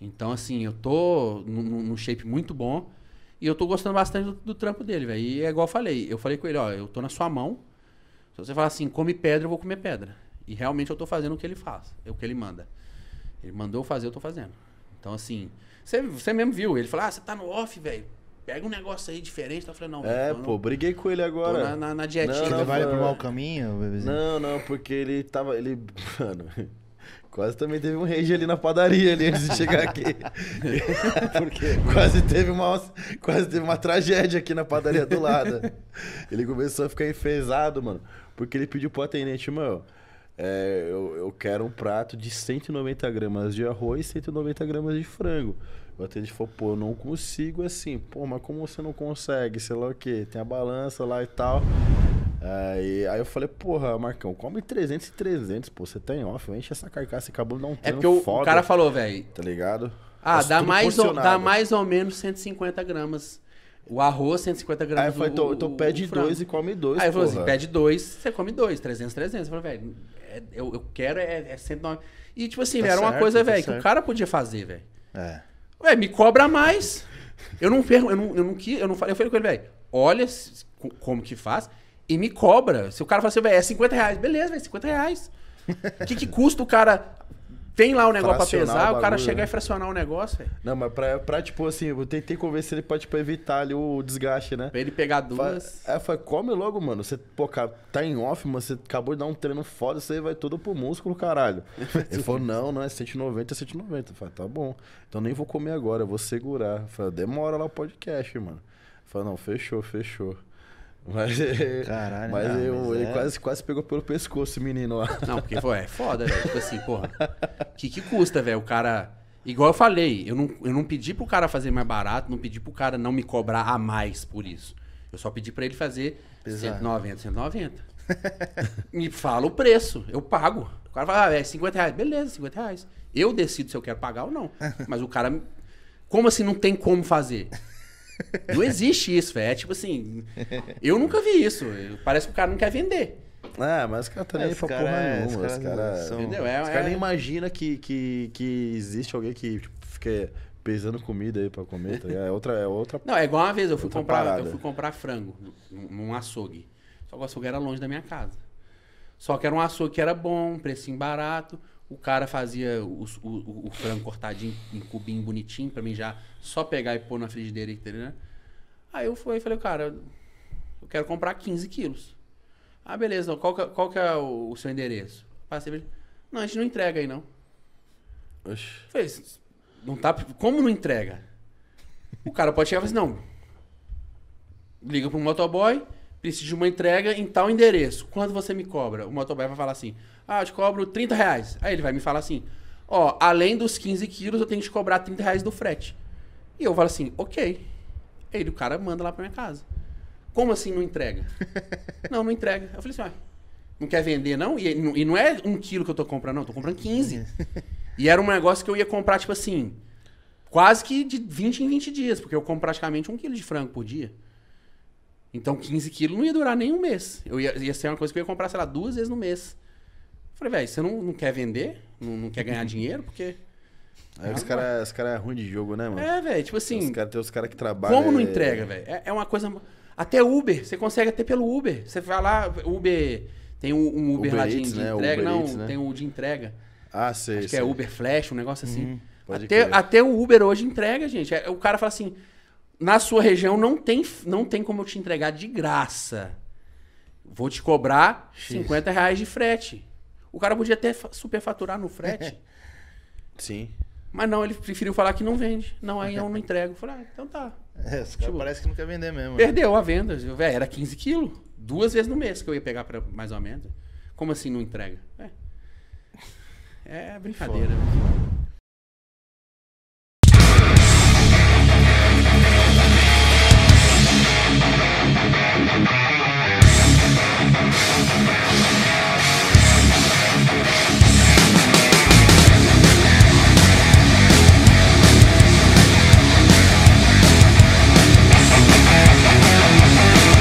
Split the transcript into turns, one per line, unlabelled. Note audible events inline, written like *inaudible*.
Então, assim, eu tô num, shape muito bom e eu tô gostando bastante do, do trampo dele, velho. E é igual eu falei, eu falei com ele, ó, eu tô na sua mão. Se você falar assim, come pedra, eu vou comer pedra. E realmente eu tô fazendo o que ele faz, é o que ele manda. Ele mandou eu fazer, eu tô fazendo. Então, assim, você, você mesmo viu, ele falou, ah, você tá no off, velho. Pega um negócio aí diferente. Então, eu falei, não, É, pô, briguei com ele agora. Tô na, na, na dietinha. Não, não, ele vai pro mau caminho, bebezinho?
Não, não, porque ele tava. Ele. *laughs* Mano. Quase também teve um rage ali na padaria ali antes de chegar aqui. *laughs* Por quê? Quase teve uma quase teve uma tragédia aqui na padaria do lado. Ele começou a ficar enfesado, mano, porque ele pediu pro atendente, mano. é, eu, eu quero um prato de 190 gramas de arroz e 190 gramas de frango. O atendente falou, pô, eu não consigo assim. Pô, mas como você não consegue? Sei lá o quê? Tem a balança lá e tal. Aí, aí eu falei, porra, Marcão, come 300 e 300, pô, você tem tá off, enche essa carcaça, acabou não tem. É porque o, foda, o cara falou, velho. Tá ligado? Ah, tá dá mais, ou, dá
mais ou menos 150 gramas. O arroz, 150 gramas. Aí eu falei, então, então pede dois e come dois. Aí eu falei assim: pede dois, você come dois, 300, 300. Eu falei, velho, é, eu, eu quero é, é 109. E tipo assim, tá era certo, uma coisa, tá velho, que o cara podia fazer, velho. É. Ué, me cobra mais. Eu não perco, eu não, eu não, eu não, eu não falei, eu falei com ele, velho, olha como que faz e me cobra. Se o cara fala assim, é 50 reais. Beleza, velho, 50 reais. O *laughs* que, que custa o cara tem lá o negócio fracionar pra pesar, o, bagulho, o cara chegar né? e fracionar o negócio,
Não, mas pra, pra, tipo assim, eu tentei convencer ele pra tipo, evitar ali o desgaste, né? Pra ele pegar duas. Fa é, foi, come logo, mano. Você, pô, tá em off, mano, você acabou de dar um treino foda, você vai todo pro músculo, caralho. *laughs* ele falou, não, não, é 190, é 190. Eu falei, tá bom. Então nem vou comer agora, eu vou segurar. Eu falei, demora lá o podcast, mano. Eu falei, não, fechou, fechou. Mas, Caralho, mas, não, eu, mas ele é... quase, quase pegou pelo pescoço o menino lá.
Não, porque foi, é foda, velho. Tipo assim, porra. Que que custa, velho? O cara. Igual eu falei, eu não, eu não pedi pro cara fazer mais barato, não pedi pro cara não me cobrar a mais por isso. Eu só pedi para ele fazer Pesado. 190, 190. *laughs* me fala o preço, eu pago. O cara fala, ah, é 50 reais. Beleza, 50 reais. Eu decido se eu quero pagar ou não. *laughs* Mas o cara. Como assim não tem como fazer? Não existe isso, velho. É tipo assim, eu nunca vi isso. Parece que o cara não quer vender. Ah, mas os caras tá nem é, pra porra é, nenhuma. Os caras cara, são... é, os cara é... nem é.
imagina que, que, que existe alguém que tipo, fica pesando comida aí pra comer, tá É outra, é outra.
Não, é igual uma vez eu fui, comprar, eu fui comprar frango num açougue. Só que o açougue era longe da minha casa. Só que era um açougue que era bom, um precinho barato. O cara fazia o, o, o frango cortadinho em cubinho bonitinho para mim já só pegar e pôr na frigideira, né Aí eu fui e falei, cara, eu quero comprar 15 quilos. Ah, beleza, qual que, é, qual que é o, o seu endereço? Passei Não, a gente não entrega aí, não. Oxi. Falei, não tá, como não entrega? O cara pode chegar e falar assim, não. Liga pro motoboy, preciso de uma entrega em tal endereço. Quanto você me cobra? O motoboy vai falar assim, ah, eu te cobro 30 reais. Aí ele vai me falar assim, ó, oh, além dos 15 quilos, eu tenho que te cobrar 30 reais do frete. E eu falo assim, ok. Ele, o cara manda lá pra minha casa. Como assim não entrega? *laughs* não, não entrega. Eu falei assim, ah, não quer vender não? E, e não é um quilo que eu tô comprando não, eu tô comprando 15. *laughs* e era um negócio que eu ia comprar, tipo assim, quase que de 20 em 20 dias, porque eu compro praticamente um quilo de frango por dia. Então 15 quilos não ia durar nem um mês. Eu ia, ia ser uma coisa que eu ia comprar, sei lá, duas vezes no mês. falei, velho, você não, não quer vender? Não, não quer ganhar dinheiro? Porque. *laughs* Aí os caras
cara é ruim de jogo, né, mano? É, velho, tipo assim. Tem os caras cara que trabalham. Como não entrega, velho? É,
é uma coisa. Até Uber, você consegue até pelo Uber. Você vai lá, Uber. Tem um, um Uber, Uber, lá de, Eats, de né? entrega. não, Eats, né? tem o um de entrega. Ah, sei. Acho sei. que é Uber Flash, um negócio assim. Hum, até, até o Uber hoje entrega, gente. É, o cara fala assim: na sua região não tem, não tem como eu te entregar de graça. Vou te cobrar X. 50 reais de frete. O cara podia até superfaturar no frete. *laughs* Sim. Mas não, ele preferiu falar que não vende. Não, aí eu não entrego. Eu falei, ah, então tá. É, tipo, parece que não quer vender mesmo. Né? Perdeu a venda. véio, era 15 quilos. Duas vezes no mês que eu ia pegar pra, mais ou menos. Como assim não entrega? É, é brincadeira. Foda.